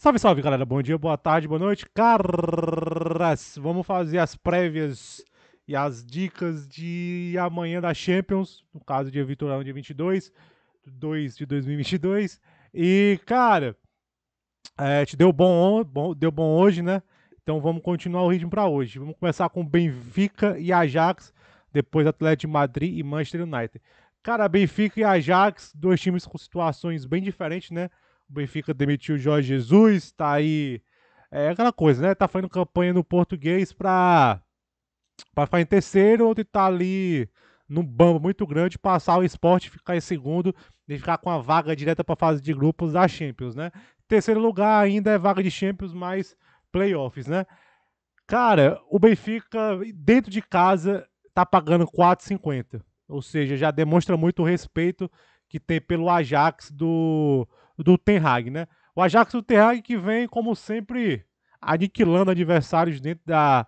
Salve, salve, galera. Bom dia, boa tarde, boa noite. Caras, vamos fazer as prévias e as dicas de amanhã da Champions, no caso dia Vitorão, dia 22, 2 de 2022. E, cara, é, te deu bom, bom, deu bom hoje, né? Então vamos continuar o ritmo para hoje. Vamos começar com Benfica e Ajax, depois Atlético de Madrid e Manchester United. Cara, Benfica e Ajax, dois times com situações bem diferentes, né? O Benfica demitiu o Jorge Jesus, está aí. É aquela coisa, né? Tá fazendo campanha no português para para ficar em terceiro, ou tá ali num bambo muito grande, passar o esporte, ficar em segundo e ficar com a vaga direta para a fase de grupos da Champions, né? Terceiro lugar ainda é vaga de Champions, mas playoffs, né? Cara, o Benfica, dentro de casa, tá pagando 4,50. Ou seja, já demonstra muito respeito que tem pelo Ajax do, do Ten Hag, né? O Ajax do Ten Hag que vem, como sempre, aniquilando adversários dentro da,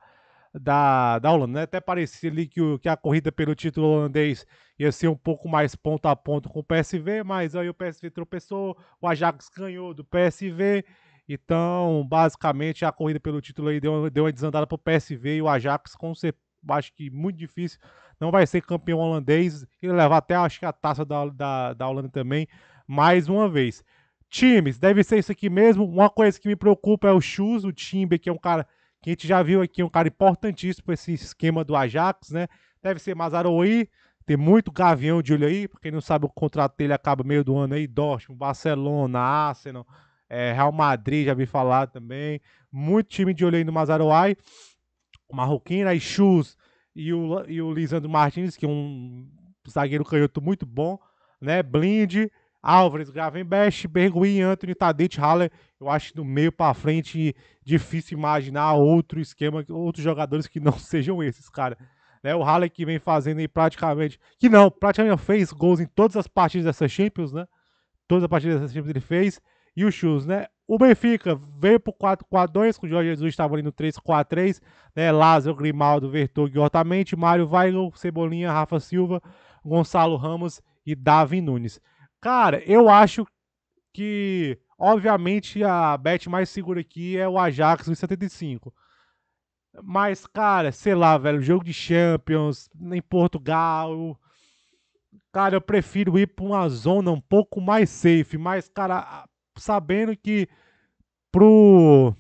da, da Holanda, né? Até parecia ali que, o, que a corrida pelo título holandês ia ser um pouco mais ponto a ponto com o PSV, mas aí o PSV tropeçou, o Ajax ganhou do PSV, então basicamente a corrida pelo título aí deu, deu uma desandada pro PSV e o Ajax com certeza acho que muito difícil. Não vai ser campeão holandês e levar até acho que a taça da, da, da Holanda também, mais uma vez. Times, deve ser isso aqui mesmo. Uma coisa que me preocupa é o Chus, o Timber, que é um cara que a gente já viu aqui, é um cara importantíssimo para esse esquema do Ajax, né? Deve ser Mazaroui, tem muito gavião de olho aí, para quem não sabe, o contrato dele acaba meio do ano aí, Dortmund, Barcelona, Arsenal, é, Real Madrid, já vi falar também. Muito time de olho aí no Mazaroui o Marroquino, aí Chus e o, e o Lisandro Martins, que é um zagueiro canhoto muito bom, né? Blind, Álvares, Gravenbest, Bergui, Anthony, Tadete, Haller. Eu acho do meio para frente difícil imaginar outro esquema, outros jogadores que não sejam esses, cara. Né, o Haller que vem fazendo aí praticamente. Que não, praticamente fez gols em todas as partidas dessa Champions, né? Todas as partidas dessa Champions ele fez. E o Chus, né? O Benfica veio pro 4-4-2, com o Jorge Jesus estava ali no 3-4-3, né? Lázaro, Grimaldo, e Otamente, Mário Weigl, Cebolinha, Rafa Silva, Gonçalo Ramos e Davi Nunes. Cara, eu acho que, obviamente, a bet mais segura aqui é o Ajax em 75. Mas, cara, sei lá, velho, jogo de Champions em Portugal, Cara, eu prefiro ir para uma zona um pouco mais safe, mas, cara, sabendo que pro,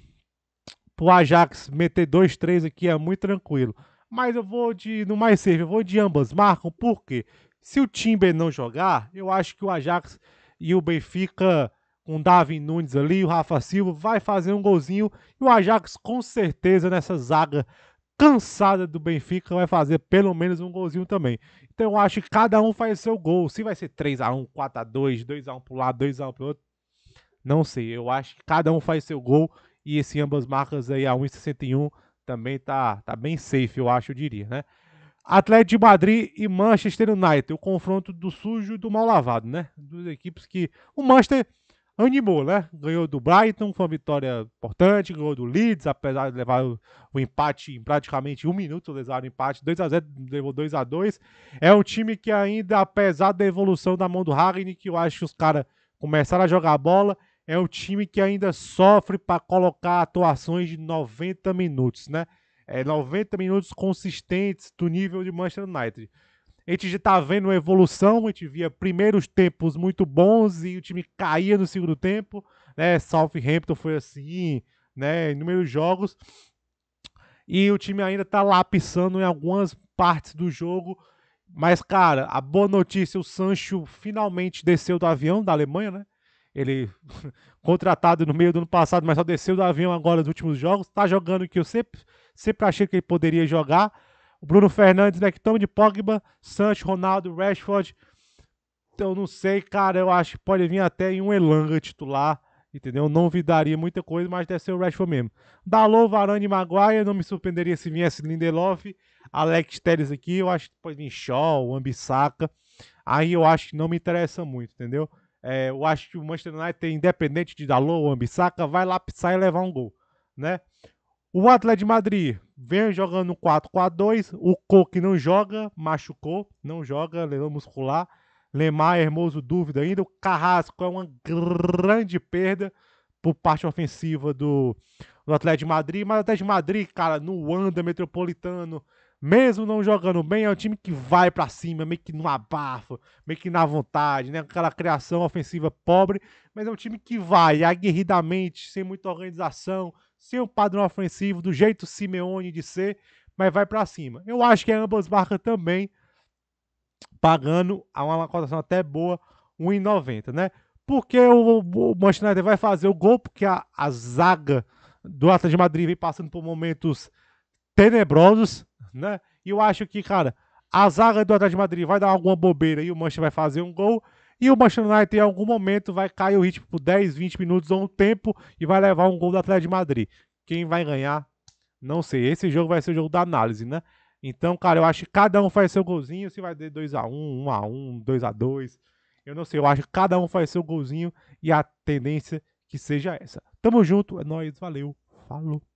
pro Ajax meter 2-3 aqui é muito tranquilo. Mas eu vou de. No mais serve, eu vou de ambas. Marcam, por quê? Se o Timber não jogar, eu acho que o Ajax e o Benfica, com o Davi Nunes ali, o Rafa Silva, vai fazer um golzinho. E o Ajax, com certeza, nessa zaga cansada do Benfica, vai fazer pelo menos um golzinho também. Então eu acho que cada um faz seu gol. Se vai ser 3 a 1 4 a 2 2 a 1 pro lado, 2 a 1 pro outro, não sei, eu acho que cada um faz seu gol e esse ambas marcas aí a 1,61 também tá, tá bem safe, eu acho, eu diria, né? Atlético de Madrid e Manchester United, o confronto do sujo e do mal lavado, né? Duas equipes que o Manchester animou, né? Ganhou do Brighton, foi uma vitória importante, ganhou do Leeds, apesar de levar o, o empate em praticamente um minuto, lesaram o empate, 2 a 0 levou 2 a 2 É um time que ainda, apesar da evolução da mão do Harry, que eu acho que os caras começaram a jogar bola é um time que ainda sofre para colocar atuações de 90 minutos, né? É 90 minutos consistentes do nível de Manchester United. A gente já está vendo uma evolução, a gente via primeiros tempos muito bons e o time caía no segundo tempo, né? Southampton foi assim, né? Inúmeros jogos. E o time ainda está lapissando em algumas partes do jogo. Mas, cara, a boa notícia: o Sancho finalmente desceu do avião da Alemanha, né? ele contratado no meio do ano passado, mas só desceu do avião agora nos últimos jogos, tá jogando o que eu sempre, sempre achei que ele poderia jogar. O Bruno Fernandes, né que de Pogba, Sancho, Ronaldo, Rashford. então não sei, cara, eu acho que pode vir até em um Elanga titular, entendeu? Não vidaria muita coisa, mas deve ser o Rashford mesmo. Dalou, Varane e Maguire, não me surpreenderia se viesse Lindelof, Alex Telles aqui, eu acho que pode vir Shaw, Ambissaca. Aí eu acho que não me interessa muito, entendeu? É, eu acho que o Manchester United, é independente de Dalot ou Ambissaca, vai lá pisar e levar um gol, né? O Atlético de Madrid vem jogando 4-4-2, o Coque não joga, machucou, não joga, lesão muscular. Lemar, Hermoso, dúvida ainda. O Carrasco é uma grande perda por parte ofensiva do, do Atlético de Madrid, mas o Atlético de Madrid, cara, no Wanda Metropolitano, mesmo não jogando bem, é um time que vai para cima, meio que no abafo, meio que na vontade, né? Aquela criação ofensiva pobre, mas é um time que vai aguerridamente, sem muita organização, sem o um padrão ofensivo, do jeito Simeone de ser, mas vai para cima. Eu acho que é ambas marcas também pagando a uma cotação até boa, 1,90, né? Porque o, o Manchester United vai fazer o gol, porque a, a zaga do Atlético de Madrid vem passando por momentos tenebrosos, né? E eu acho que, cara, a zaga do Atlético de Madrid vai dar alguma bobeira e o Manchester vai fazer um gol. E o Manchester United em algum momento vai cair o ritmo por 10, 20 minutos ou um tempo e vai levar um gol do Atlético de Madrid. Quem vai ganhar? Não sei. Esse jogo vai ser o jogo da análise, né? Então, cara, eu acho que cada um faz seu golzinho. Se vai ter 2x1, 1x1, 2x2. Eu não sei. Eu acho que cada um faz seu golzinho e a tendência que seja essa. Tamo junto. É nóis. Valeu. Falou.